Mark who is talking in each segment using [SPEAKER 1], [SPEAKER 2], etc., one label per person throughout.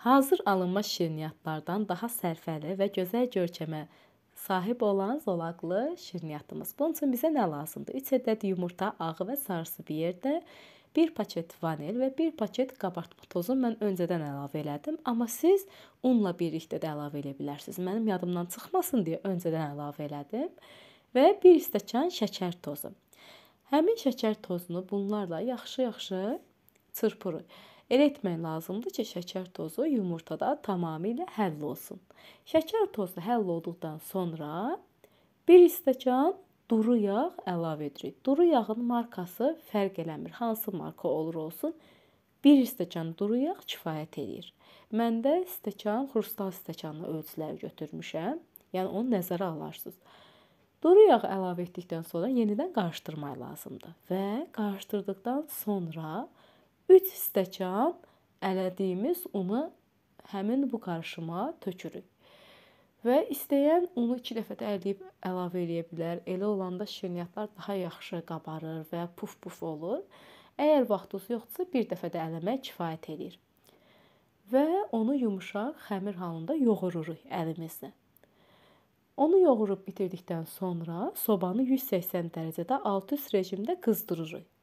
[SPEAKER 1] Hazır alınma şirniyyatlardan daha sərfəli və gözəl görkəmə sahib olan zolaqlı şirniyyatımız. Bunun üçün bizə nə lazımdır? 3 ədəd yumurta, ağı və sarısı bir yerdə, 1 paket vanil və 1 paket qabartma tozu mən öncədən əlavə elədim, amma siz unla birlikdə də əlavə edə bilərsiniz. Mənim yadımdan çıxmasın deyə öncədən əlavə elədim və 1 stəkan şəkər tozu. Həmin şəkər tozunu bunlarla yaxşı-yaxşı çırpırıq. Elə etmək lazımdır ki, şəkər tozu yumurtada tamamilə həll olsun. Şəkər tozu həll olduqdan sonra 1 stəkan duru yağ əlavə edirik. Duru yağın markası fərq eləmir. Hansı marka olur olsun, 1 stəkan duru yağ kifayət eləyir. Məndə stəkan, xrustal stəkanla ölçüləri götürmüşəm. Yəni onu nəzərə alarsınız. Duru yağ əlavə etdikdən sonra yenidən qarışdırmaq lazımdır və qarışdırdıqdan sonra 3 stəkan ələdiyimiz unu həmin bu qarışıma tökürük. Və istəyən unu 2 dəfə də ələyib əlavə eləyə bilər. Elə olanda şirniyyatlar daha yaxşı qabarır və puf-puf olur. Əgər vaxtınız yoxdursa, bir dəfə də ələmək kifayət eləyir. Və onu yumşaq xəmir halında yoğururuq əlimizlə. Onu yoğurub bitirdikdən sonra sobanı 180 dərəcədə alt-üst rejimdə qızdırırıq.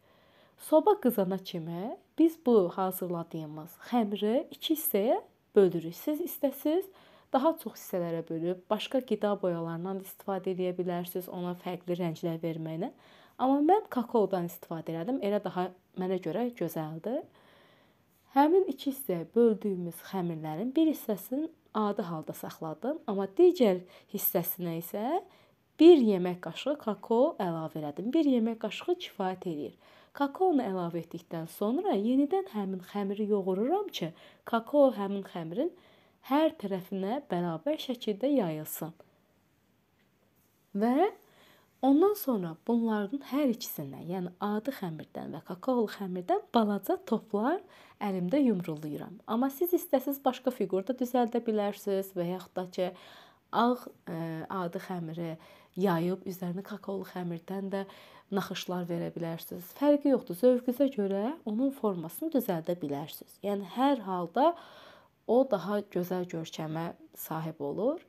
[SPEAKER 1] Soba qızana kimi biz bu hazırladığımız xəmiri 2 hissəyə bölürük. Siz istəsiz daha çox hissələrə bölüb başqa qida boyalarından istifadə edə bilərsiniz, ona fərqli rənglər verməklə. Amma mən kakaodan istifadə elədim. Elə daha mənə görə gözəldir. Həmin iki hissəyə böldüyümüz xəmirlərin bir hissəsini adi halda saxladım, amma digər hissəsinə isə 1 yemək qaşığı kakao əlavə elədim. 1 yemək qaşığı kifayət eləyir. Kakaonu əlavə etdikdən sonra yenidən həmin xəmiri yoğururam ki, kakao həmin xəmirin hər tərəfinə bərabər şəkildə yayılsın. Və ondan sonra bunların hər ikisindən, yəni adi xəmirdən və kakaolu xəmirdən balaca toplar əlimdə yumrulayıram. Amma siz istəsiz başqa fiqurda düzəldə bilərsiniz və yaxud da ki, ağ ə, e, adi xəmiri yayıb üzərinə kakaolu xəmirdən də naxışlar verə bilərsiniz. Fərqi yoxdur. Zövqünüzə görə onun formasını düzəldə bilərsiniz. Yəni hər halda o daha gözəl görkəmə sahib olur.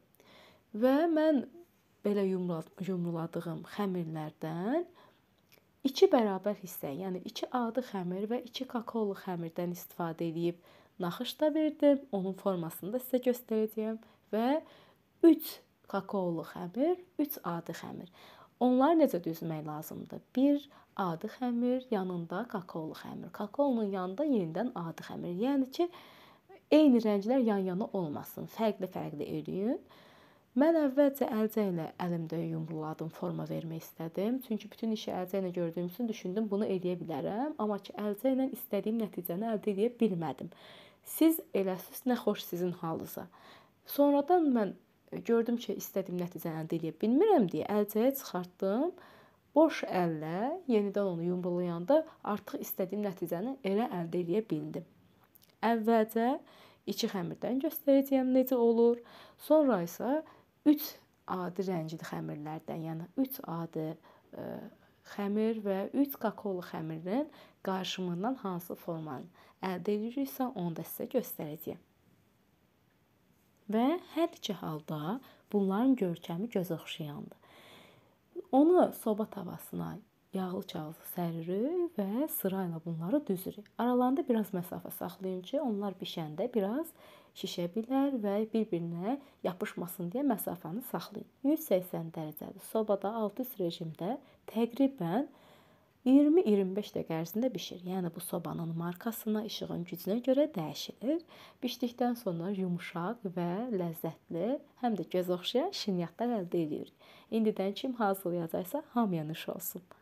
[SPEAKER 1] Və mən belə yumruladığım xəmirlərdən 2 bərabər hissə, yəni 2 adi xəmir və 2 kakaolu xəmirdən istifadə edib naxış da verdim. Onun formasını da sizə göstərəcəyəm və 3 kakaolu xəmir, 3 adi xəmir. Onlar necə düzmək lazımdır? 1 adi xəmir, yanında kakaolu xəmir. Kakaolun yanında yenidən adi xəmir. Yəni ki, eyni rənglər yan-yana olmasın. Fərqli-fərqli eləyin. Mən əvvəlcə əlcə ilə əlimdə yumruladım, forma vermək istədim. Çünki bütün işi əlcə ilə gördüyüm üçün düşündüm, bunu eləyə bilərəm, amma ki əlcə ilə istədiyim nəticəni əldə edə bilmədim. Siz eləsiz, nə xoş sizin halınıza. Sonradan mən Gördüm ki, istədiyim nəticəni əldə edə bilmirəm deyə əlcəyi çıxartdım. Boş əllə yenidən onu yumrulayanda artıq istədiyim nəticəni elə əldə edə bildim. Əvvəlcə 2 xəmirdən göstərəcəyəm necə olur. Sonra isə 3 adi rəngli xəmirlərdən, yəni 3 adi ə, e, xəmir və 3 kakaolu xəmirin qarışımından hansı formanı əldə ediriksə, onu da sizə göstərəcəyəm və hər iki halda bunların görkəmi göz oxşayandır. Onu soba tavasına yağlı kağızı səririk və sırayla bunları düzürük. Aralarında biraz məsafə saxlayın ki, onlar bişəndə biraz şişə bilər və bir-birinə yapışmasın deyə məsafəni saxlayın. 180 dərəcəli sobada alt-üst rejimdə təqribən 20-25 dəqiqə ərzində bişir. Yəni bu sobanın markasına, işığın gücünə görə dəyişilir. Bişdikdən sonra yumşaq və ləzzətli, həm də göz oxşayan şirniyyatlar əldə edirik. İndidən kim hazırlayacaqsa hamıya nuş olsun.